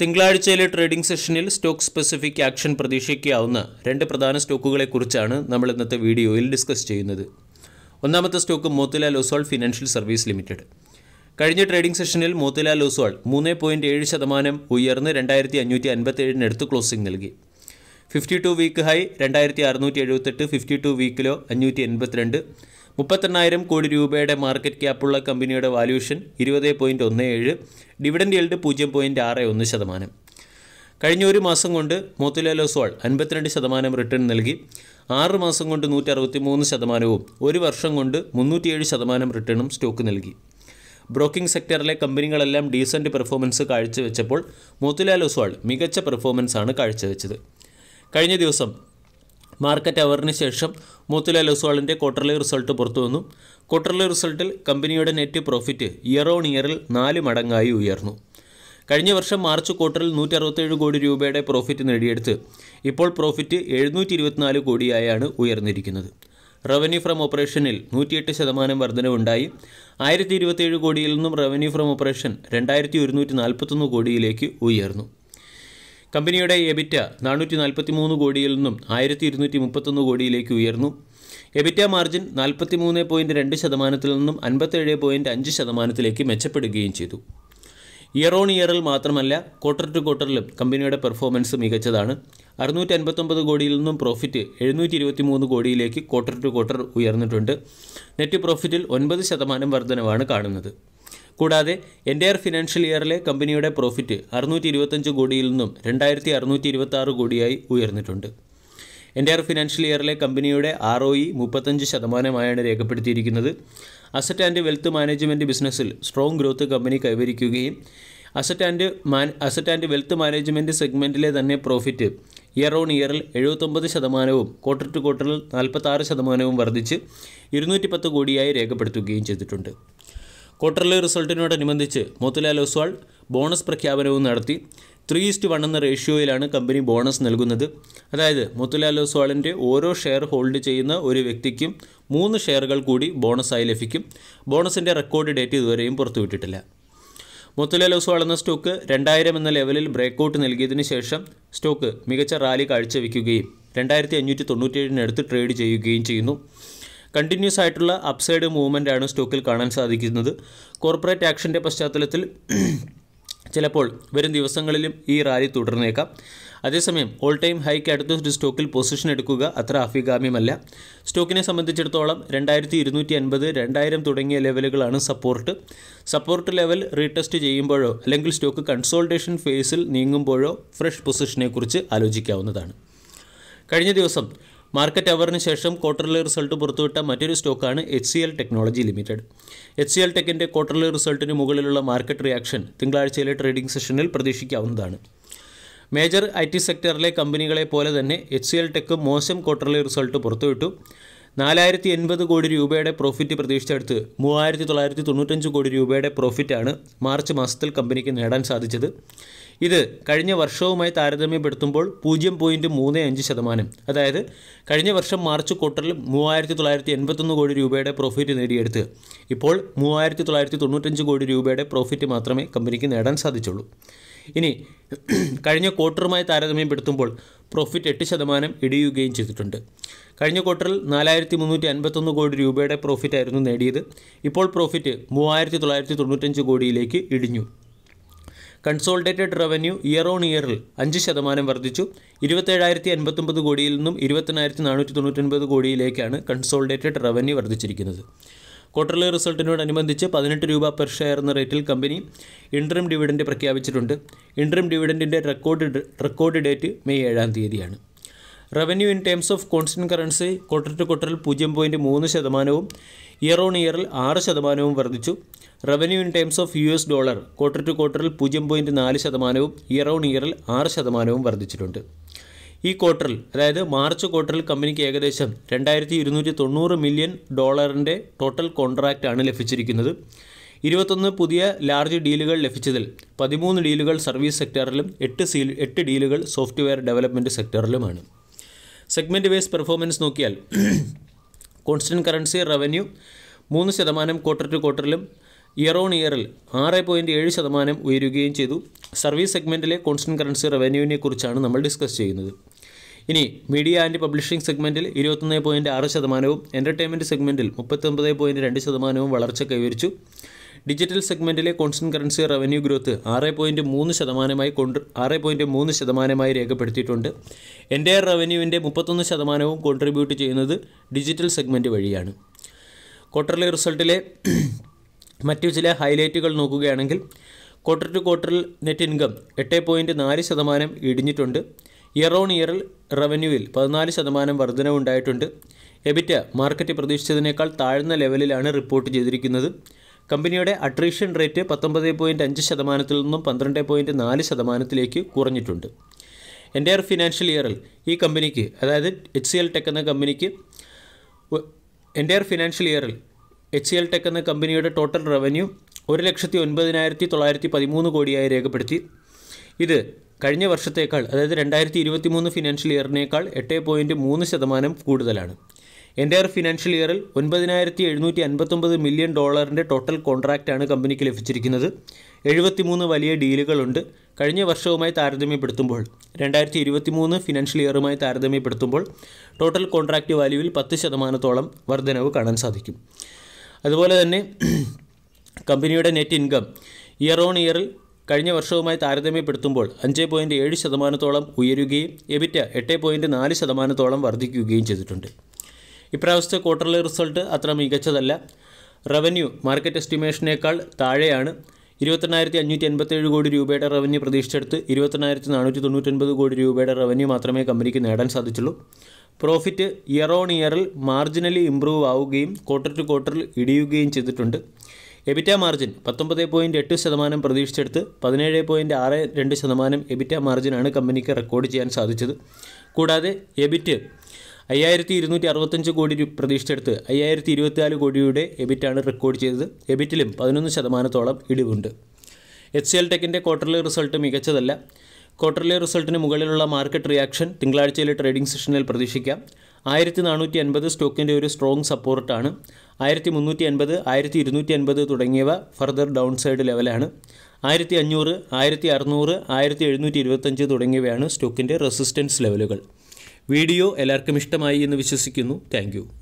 തിങ്കളാഴ്ചയിലെ trading സെഷനിൽ stock specific action പ്രതീക്ഷിക്കാവുന്ന രണ്ട് പ്രധാന സ്റ്റോക്കുകളെക്കുറിച്ചാണ് നമ്മൾ ഇന്നത്തെ വീഡിയോയിൽ ഡിസ്കസ് ചെയ്യുന്നത് ഒന്നാമത്തെ stock Motilal Oswal financial service limited കഴിഞ്ഞ ട്രേഡിംഗ് സെഷനിൽ മോത്തിലാൽ ലോസോൾ മൂന്ന് പോയിൻറ്റ് ഏഴ് ശതമാനം ഉയർന്ന് രണ്ടായിരത്തി അഞ്ഞൂറ്റി ഏഴിനടുത്ത് ക്ലോസിംഗ് നൽകി ഫിഫ്റ്റി ടു വീക്ക് ഹൈ രണ്ടായിരത്തി അറുന്നൂറ്റി എഴുപത്തെട്ട് ഫിഫ്റ്റി ടു വീക്കിലോ അഞ്ഞൂറ്റി എൺപത്തിരണ്ട് മുപ്പത്തെണ്ണായിരം കോടി രൂപയുടെ മാർക്കറ്റ് ക്യാപ്പുള്ള കമ്പനിയുടെ വാല്യൂഷൻ ഇരുപത് പോയിൻറ്റ് ഒന്ന് ഏഴ് ഡിവിഡൻഡ് എൽഡ് പൂജ്യം പോയിൻറ്റ് ആറ് ഒന്ന് ശതമാനം കഴിഞ്ഞ ഒരു മാസം കൊണ്ട് മോത്തിലാൽ ഒസ്വാൾ അൻപത്തിരണ്ട് ശതമാനം റിട്ടേൺ നൽകി ആറ് മാസം കൊണ്ട് നൂറ്റി അറുപത്തി മൂന്ന് ശതമാനവും ഒരു വർഷം കൊണ്ട് മുന്നൂറ്റിയേഴ് ശതമാനം റിട്ടേണും സ്റ്റോക്ക് നൽകി ബ്രോക്കിംഗ് സെക്ടറിലെ കമ്പനികളെല്ലാം ഡീസൻറ്റ് പെർഫോമൻസ് കാഴ്ചവെച്ചപ്പോൾ മോത്തിലാൽ ഒസ്വാൾ മികച്ച പെർഫോമൻസാണ് കാഴ്ചവെച്ചത് കഴിഞ്ഞ ദിവസം മാർക്കറ്റ് അവറിന് ശേഷം മോത്തിലാൽ ഒസ്വാളിൻ്റെ ക്വാർട്ടർലി റിസൾട്ട് പുറത്തുവന്നു ക്വാർട്ടർലി റിസൾട്ടിൽ കമ്പനിയുടെ നെറ്റ് പ്രോഫിറ്റ് ഇയർ ഓൺ ഇയറിൽ നാല് മടങ്ങായി ഉയർന്നു കഴിഞ്ഞ വർഷം മാർച്ച് ക്വാർട്ടറിൽ അറുപത്തേഴ് കോടി രൂപയുടെ പ്രോഫിറ്റ് നേടിയെടുത്ത് ഇപ്പോൾ പ്രോഫിറ്റ് എഴുന്നൂറ്റി ഇരുപത്തിനാല് കോടിയായാണ് ഉയർന്നിരിക്കുന്നത് റവന്യൂ ഫ്രം ഓപ്പറേഷനിൽ നൂറ്റിയെട്ട് ശതമാനം വർധനവുണ്ടായി ആയിരത്തി ഇരുപത്തേഴ് കോടിയിൽ നിന്നും റവന്യൂ ഫ്രം ഓപ്പറേഷൻ രണ്ടായിരത്തി ഒരുന്നൂറ്റി നാൽപ്പത്തൊന്ന് കോടിയിലേക്ക് ഉയർന്നു കമ്പനിയുടെ എബിറ്റ നാനൂറ്റി നാൽപ്പത്തി മൂന്ന് കോടിയിൽ നിന്നും ആയിരത്തി ഇരുന്നൂറ്റി മുപ്പത്തൊന്ന് കോടിയിലേക്ക് ഉയർന്നു എബിറ്റ മാർജിൻ നാൽപ്പത്തി മൂന്ന് പോയിൻറ്റ് രണ്ട് ശതമാനത്തിൽ നിന്നും അൻപത്തേഴ് പോയിൻറ്റ് അഞ്ച് ശതമാനത്തിലേക്ക് മെച്ചപ്പെടുകയും ചെയ്തു ഇയർ ഓൺ ഇയറിൽ മാത്രമല്ല ക്വാർട്ടർ ടു ക്വാർട്ടറിലും കമ്പനിയുടെ പെർഫോമൻസ് മികച്ചതാണ് അറുന്നൂറ്റി അൻപത്തൊമ്പത് കോടിയിൽ നിന്നും പ്രോഫിറ്റ് എഴുന്നൂറ്റി ഇരുപത്തി മൂന്ന് കോടിയിലേക്ക് ക്വാർട്ടർ ടു ക്വാർട്ടർ ഉയർന്നിട്ടുണ്ട് നെറ്റ് പ്രോഫിറ്റിൽ ഒൻപത് ശതമാനം വർധനവാണ് കാണുന്നത് കൂടാതെ എൻ്റയർ ഫിനാൻഷ്യൽ ഇയറിലെ കമ്പനിയുടെ പ്രോഫിറ്റ് അറുന്നൂറ്റി ഇരുപത്തഞ്ച് കോടിയിൽ നിന്നും രണ്ടായിരത്തി അറുന്നൂറ്റി ഇരുപത്തി ആറ് കോടിയായി ഉയർന്നിട്ടുണ്ട് എൻ്റയർ ഫിനാൻഷ്യൽ ഇയറിലെ കമ്പനിയുടെ ആർ ഒ ഇ e മുപ്പത്തഞ്ച് ശതമാനമായാണ് രേഖപ്പെടുത്തിയിരിക്കുന്നത് അസറ്റ് ആൻഡ് വെൽത്ത് മാനേജ്മെൻറ്റ് ബിസിനസ്സിൽ സ്ട്രോങ് ഗ്രോത്ത് കമ്പനി കൈവരിക്കുകയും asset and man asset and wealth management സെഗ്മെൻറ്റിലെ തന്നെ പ്രോഫിറ്റ് ഇയർ ഓൺ ഇയറിൽ എഴുപത്തൊമ്പത് ശതമാനവും ക്വാർട്ടർ ടു ക്വാർട്ടറിൽ നാൽപ്പത്താറ് ശതമാനവും വർദ്ധിച്ച് ഇരുന്നൂറ്റി പത്ത് കോടിയായി രേഖപ്പെടുത്തുകയും ചെയ്തിട്ടുണ്ട് ക്വാർട്ടർലി റിസൾട്ടിനോടനുബന്ധിച്ച് മോത്തിലാൽ ഒസ്വാൾ ബോണസ് പ്രഖ്യാപനവും നടത്തി ത്രീ ഇസ്റ്റ് വൺ എന്ന റേഷ്യോയിലാണ് കമ്പനി ബോണസ് നൽകുന്നത് അതായത് മുത്തുലാൽ ഒസ്വാളിൻ്റെ ഓരോ ഷെയർ ഹോൾഡ് ചെയ്യുന്ന ഒരു വ്യക്തിക്കും മൂന്ന് ഷെയറുകൾ കൂടി ബോണസായി ലഭിക്കും ബോണസിൻ്റെ റെക്കോർഡ് ഡേറ്റ് ഇതുവരെയും പുറത്തുവിട്ടിട്ടില്ല മുത്തുലാൽ ഒസ്വാൾ എന്ന സ്റ്റോക്ക് രണ്ടായിരം എന്ന ലെവലിൽ ബ്രേക്കൗട്ട് നൽകിയതിന് ശേഷം സ്റ്റോക്ക് മികച്ച റാലി കാഴ്ചവെക്കുകയും രണ്ടായിരത്തി അഞ്ഞൂറ്റി ഏഴിനടുത്ത് ട്രേഡ് ചെയ്യുകയും ചെയ്യുന്നു കണ്ടിന്യൂസ് ആയിട്ടുള്ള അപ്സൈഡ് മൂവ്മെൻ്റ് ആണ് സ്റ്റോക്കിൽ കാണാൻ സാധിക്കുന്നത് കോർപ്പറേറ്റ് ആക്ഷൻ്റെ പശ്ചാത്തലത്തിൽ ചിലപ്പോൾ വരും ദിവസങ്ങളിലും ഈ റാലി തുടർന്നേക്കാം അതേസമയം ഓൾ ടൈം ഹൈക്ക് അടുത്ത സ്റ്റോക്കിൽ പൊസിഷൻ എടുക്കുക അത്ര അഭികാമ്യമല്ല സ്റ്റോക്കിനെ സംബന്ധിച്ചിടത്തോളം രണ്ടായിരത്തി ഇരുന്നൂറ്റി അൻപത് രണ്ടായിരം തുടങ്ങിയ ലെവലുകളാണ് സപ്പോർട്ട് സപ്പോർട്ട് ലെവൽ റീടെസ്റ്റ് ചെയ്യുമ്പോഴോ അല്ലെങ്കിൽ സ്റ്റോക്ക് കൺസോൾട്ടേഷൻ ഫേസിൽ നീങ്ങുമ്പോഴോ ഫ്രഷ് പൊസിഷനെക്കുറിച്ച് ആലോചിക്കാവുന്നതാണ് കഴിഞ്ഞ ദിവസം മാർക്കറ്റ് അവറിന് ശേഷം ക്വാർട്ടർലി റിസൾട്ട് പുറത്തുവിട്ട മറ്റൊരു സ്റ്റോക്കാണ് H C L technology limited H C L ടെക്കിൻ്റെ ക്വാർട്ടർലി റിസൾട്ടിന് മുകളിലുള്ള മാർക്കറ്റ് റിയാക്ഷൻ തിങ്കളാഴ്ചയിലെ ട്രേഡിംഗ് സെഷനിൽ പ്രതീക്ഷിക്കാവുന്നതാണ് മേജർ ഐ ടി സെക്ടറിലെ കമ്പനികളെ പോലെ തന്നെ എച്ച് സി എൽ ടെക്ക് മോശം ക്വാർട്ടർലി റിസൾട്ട് പുറത്തുവിട്ടു നാലായിരത്തി എൺപത് കോടി രൂപയുടെ പ്രോഫിറ്റ് പ്രതീക്ഷിച്ചെടുത്ത് മൂവായിരത്തി തൊള്ളായിരത്തി തൊണ്ണൂറ്റഞ്ച് കോടി രൂപയുടെ പ്രോഫിറ്റാണ് മാർച്ച് മാസത്തിൽ കമ്പനിക്ക് നേടാൻ സാധിച്ചത് ഇത് കഴിഞ്ഞ വർഷവുമായി താരതമ്യപ്പെടുത്തുമ്പോൾ പൂജ്യം പോയിൻറ്റ് മൂന്ന് അഞ്ച് ശതമാനം അതായത് കഴിഞ്ഞ വർഷം മാർച്ച് ക്വാർട്ടറിൽ മൂവായിരത്തി തൊള്ളായിരത്തി എൺപത്തൊന്ന് കോടി രൂപയുടെ പ്രോഫിറ്റ് നേടിയെടുത്ത് ഇപ്പോൾ മൂവായിരത്തി തൊള്ളായിരത്തി തൊണ്ണൂറ്റഞ്ച് കോടി രൂപയുടെ പ്രോഫിറ്റ് മാത്രമേ കമ്പനിക്ക് നേടാൻ സാധിച്ചുള്ളൂ ഇനി കഴിഞ്ഞ ക്വാർട്ടറുമായി താരതമ്യപ്പെടുത്തുമ്പോൾ പ്രോഫിറ്റ് എട്ട് ശതമാനം ഇടിയുകയും ചെയ്തിട്ടുണ്ട് കഴിഞ്ഞ ക്വാർട്ടറിൽ നാലായിരത്തി മുന്നൂറ്റി അൻപത്തൊന്ന് കോടി രൂപയുടെ പ്രോഫിറ്റായിരുന്നു നേടിയത് ഇപ്പോൾ പ്രോഫിറ്റ് മൂവായിരത്തി തൊള്ളായിരത്തി തൊണ്ണൂറ്റഞ്ച് കോടിയിലേക്ക് ഇടിഞ്ഞു കൺസോൾഡേറ്റഡ് റവന്യൂ ഇയർ ഓൺ ഇയറിൽ അഞ്ച് ശതമാനം വർദ്ധിച്ചു ഇരുപത്തേഴായിരത്തി എൺപത്തൊമ്പത് കോടിയിൽ നിന്നും ഇരുപത്തിനായിരത്തി നാനൂറ്റി തൊണ്ണൂറ്റൊൻപത് കോടിയിലേക്കാണ് കൺസോൾഡേറ്റഡ് റവന്യൂ വർദ്ധിച്ചിരിക്കുന്നത് ക്വാർട്ടർലി റിസൾട്ടിനോടനുബന്ധിച്ച് പതിനെട്ട് രൂപ പെർ ഷെയർ എന്ന റേറ്റിൽ കമ്പനി ഇൻട്രം ഡിവിഡൻ്റ് പ്രഖ്യാപിച്ചിട്ടുണ്ട് ഇൻട്രം ഡിവിഡൻറ്റിൻ്റെ റെക്കോർഡ് റെക്കോർഡ് ഡേറ്റ് മെയ് ഏഴാം തീയതിയാണ് revenue in terms of constant currency quarter to ക്വാർട്ടറിൽ പൂജ്യം പോയിൻറ്റ് മൂന്ന് ശതമാനവും ഇയർ ഓൺ ഇയറിൽ ആറ് ശതമാനവും വർദ്ധിച്ചു revenue in terms of U S dollar quarter to ക്വാർട്ടറിൽ പൂജ്യം പോയിൻറ്റ് നാല് ശതമാനവും ഇയർ ഓൺ ഇയറിൽ ആറ് ശതമാനവും വർദ്ധിച്ചിട്ടുണ്ട് ഈ ക്വാർട്ടറിൽ അതായത് മാർച്ച് ക്വാർട്ടറിൽ കമ്പനിക്ക് ഏകദേശം രണ്ടായിരത്തി ഇരുന്നൂറ്റി തൊണ്ണൂറ് മില്യൺ ഡോളറിൻ്റെ ടോട്ടൽ കോൺട്രാക്റ്റ് ആണ് ലഭിച്ചിരിക്കുന്നത് ഇരുപത്തൊന്ന് പുതിയ ലാർജ് ഡീലുകൾ ലഭിച്ചതിൽ പതിമൂന്ന് ഡീലുകൾ സർവീസ് സെക്ടറിലും എട്ട് സീൽ എട്ട് ഡീലുകൾ സോഫ്റ്റ്വെയർ ഡെവലപ്മെൻറ്റ് സെക്ടറിലുമാണ് സെഗ്മെൻറ്റ് വൈസ് പെർഫോമൻസ് നോക്കിയാൽ കോൺസ്റ്റൻറ്റ് കറൻസി റവന്യൂ മൂന്ന് ശതമാനം ക്വാർട്ടർ ടു ക്വാർട്ടറിലും ഇയർ ഓൺ ഇയറിൽ ആറ് പോയിൻ്റ് ഏഴ് ശതമാനം ഉയരുകയും ചെയ്തു സർവീസ് സെഗ്മെൻറ്റിലെ കോൺസ്റ്റൻറ്റ് കറൻസി റവന്യൂവിനെ കുറിച്ചാണ് നമ്മൾ ഡിസ്കസ് ചെയ്യുന്നത് ഇനി മീഡിയ ആൻഡ് പബ്ലിഷിംഗ് സെഗ്മെൻറ്റിൽ ഇരുപത്തൊന്ന് പോയിൻറ്റ് ആറ് ശതമാനവും എൻ്റർടൈൻമെൻറ്റ് സെഗ്മെൻറ്റിൽ മുപ്പത്തൊമ്പത് പോയിൻറ്റ് രണ്ട് ശതമാനവും വളർച്ച കൈവരിച്ചു ഡിജിറ്റൽ സെഗ്മെൻറ്റിലെ കോൺസ്റ്റന്റ് കറൻസി റവന്യൂ ഗ്രോത്ത് ആറ് പോയിൻ്റ് മൂന്ന് ശതമാനമായി കൊണ്ട് ആറ് പോയിൻറ്റ് മൂന്ന് ശതമാനമായി രേഖപ്പെടുത്തിയിട്ടുണ്ട് എൻ്റെ റവന്യൂവിൻ്റെ മുപ്പത്തൊന്ന് ശതമാനവും കോൺട്രിബ്യൂട്ട് ചെയ്യുന്നത് ഡിജിറ്റൽ സെഗ്മെൻറ്റ് വഴിയാണ് ക്വാർട്ടർലി റിസൾട്ടിലെ മറ്റു ചില ഹൈലൈറ്റുകൾ നോക്കുകയാണെങ്കിൽ ക്വാർട്ടർ ടു ക്വാർട്ടറിൽ നെറ്റ് ഇൻകം എട്ട് പോയിൻറ്റ് നാല് ശതമാനം ഇടിഞ്ഞിട്ടുണ്ട് ഇയർ ഓൺ ഇയറിൽ റവന്യൂവിൽ പതിനാല് ശതമാനം വർധനവുണ്ടായിട്ടുണ്ട് എബിറ്റ മാർക്കറ്റ് പ്രതീക്ഷിച്ചതിനേക്കാൾ താഴ്ന്ന ലെവലിലാണ് റിപ്പോർട്ട് ചെയ്തിരിക്കുന്നത് കമ്പനിയുടെ അട്രീഷൻ റേറ്റ് പത്തൊമ്പത് പോയിൻറ്റ് അഞ്ച് ശതമാനത്തിൽ നിന്നും പന്ത്രണ്ട് പോയിൻ്റ് നാല് ശതമാനത്തിലേക്ക് കുറഞ്ഞിട്ടുണ്ട് എൻ്റെ ആർ ഫിനാൻഷ്യൽ ഇയറിൽ ഈ കമ്പനിക്ക് അതായത് എച്ച് സി എൽ ടെക് എന്ന കമ്പനിക്ക് എൻ്റെ ആർ ഫിനാൻഷ്യൽ ഇയറിൽ എച്ച് സി എൽ ടെക് എന്ന കമ്പനിയുടെ ടോട്ടൽ റവന്യൂ ഒരു ലക്ഷത്തി ഒൻപതിനായിരത്തി തൊള്ളായിരത്തി പതിമൂന്ന് കോടിയായി രേഖപ്പെടുത്തി ഇത് കഴിഞ്ഞ വർഷത്തേക്കാൾ അതായത് രണ്ടായിരത്തി ഇരുപത്തി മൂന്ന് ഫിനാൻഷ്യൽ ഇയറിനേക്കാൾ എട്ട് പോയിൻറ്റ് മൂന്ന് ശതമാനം കൂടുതലാണ് എൻ്റെ ഫിനാൻഷ്യൽ ഇയറിൽ ഒൻപതിനായിരത്തി എഴുന്നൂറ്റി അൻപത്തൊമ്പത് മില്യൺ ഡോളറിൻ്റെ ടോട്ടൽ കോൺട്രാക്റ്റാണ് കമ്പനിക്ക് ലഭിച്ചിരിക്കുന്നത് എഴുപത്തിമൂന്ന് വലിയ ഡീലുകളുണ്ട് കഴിഞ്ഞ വർഷവുമായി താരതമ്യപ്പെടുത്തുമ്പോൾ രണ്ടായിരത്തി ഇരുപത്തി മൂന്ന് ഫിനാൻഷ്യൽ ഇയറുമായി താരതമ്യപ്പെടുത്തുമ്പോൾ ടോട്ടൽ കോൺട്രാക്റ്റ് വാല്യൂവിൽ പത്ത് ശതമാനത്തോളം വർധനവ് കാണാൻ സാധിക്കും അതുപോലെ തന്നെ കമ്പനിയുടെ നെറ്റ് ഇൻകം ഇയർ ഓൺ ഇയറിൽ കഴിഞ്ഞ വർഷവുമായി താരതമ്യപ്പെടുത്തുമ്പോൾ അഞ്ച് പോയിൻറ്റ് ഏഴ് ശതമാനത്തോളം ഉയരുകയും എബിറ്റ എട്ട് പോയിൻറ്റ് നാല് ശതമാനത്തോളം വർദ്ധിക്കുകയും ചെയ്തിട്ടുണ്ട് ഇപ്രാവശ്യത്തെ ക്വാർട്ടർലി റിസൾട്ട് അത്ര മികച്ചതല്ല റവന്യൂ മാർക്കറ്റ് എസ്റ്റിമേഷനേക്കാൾ താഴെയാണ് ഇരുപത്തെണ്ണായിരത്തി അഞ്ഞൂറ്റി എൺപത്തേഴ് കോടി രൂപയുടെ റവന്യൂ പ്രതീക്ഷിച്ചെടുത്ത് ഇരുപത്തെണ്ണായിരത്തി നാനൂറ്റി തൊണ്ണൂറ്റൊൻപത് കോടി രൂപയുടെ റവന്യൂ മാത്രമേ കമ്പനിക്ക് നേടാൻ സാധിച്ചുള്ളൂ പ്രോഫിറ്റ് ഇയർ ഓൺ ഇയറിൽ മാർജിനലി ഇംപ്രൂവ് ആവുകയും ക്വാർട്ടർ ടു ക്വാർട്ടറിൽ ഇടിയുകയും ചെയ്തിട്ടുണ്ട് എബിറ്റ മാർജിൻ പത്തൊമ്പത് പോയിൻറ്റ് എട്ട് ശതമാനം പ്രതീക്ഷിച്ചെടുത്ത് പതിനേഴ് പോയിൻറ്റ് ആറ് രണ്ട് ശതമാനം എബിറ്റ മാർജിനാണ് കമ്പനിക്ക് റെക്കോർഡ് ചെയ്യാൻ സാധിച്ചത് കൂടാതെ എബിറ്റ് അയ്യായിരത്തി ഇരുന്നൂറ്റി അറുപത്തഞ്ച് കോടി രൂപ പ്രതീക്ഷിച്ചെടുത്ത് അയ്യായിരത്തി ഇരുപത്തിനാല് കോടിയുടെ എബിറ്റാണ് റെക്കോർഡ് ചെയ്തത് എബിറ്റിലും പതിനൊന്ന് ശതമാനത്തോളം ഇടിവുണ്ട് എച്ച് സി എൽ ടെക്കിൻ്റെ ക്വാർട്ടർലി റിസൾട്ട് മികച്ചതല്ല ക്വാർട്ടർലി റിസൾട്ടിന് മുകളിലുള്ള മാർക്കറ്റ് റിയാക്ഷൻ തിങ്കളാഴ്ചയിലെ ട്രേഡിംഗ് സെഷനിൽ പ്രതീക്ഷിക്കാം ആയിരത്തി നാനൂറ്റി അൻപത് സ്റ്റോക്കിൻ്റെ ഒരു സ്ട്രോങ് സപ്പോർട്ടാണ് ആയിരത്തി മുന്നൂറ്റി അൻപത് ആയിരത്തി ഇരുന്നൂറ്റി അൻപത് തുടങ്ങിയവ ഫർദർ ഡൗൺ സൈഡ് ലെവലാണ് ആയിരത്തി അഞ്ഞൂറ് ആയിരത്തി അറുന്നൂറ് ആയിരത്തി എഴുന്നൂറ്റി ഇരുപത്തഞ്ച് തുടങ്ങിയവയാണ് സ്റ്റോക്കിൻ്റെ റെസിസ്റ്റൻസ് ലെവലുകൾ വീഡിയോ എല്ലാവർക്കും ഇഷ്ടമായി എന്ന് വിശ്വസിക്കുന്നു താങ്ക്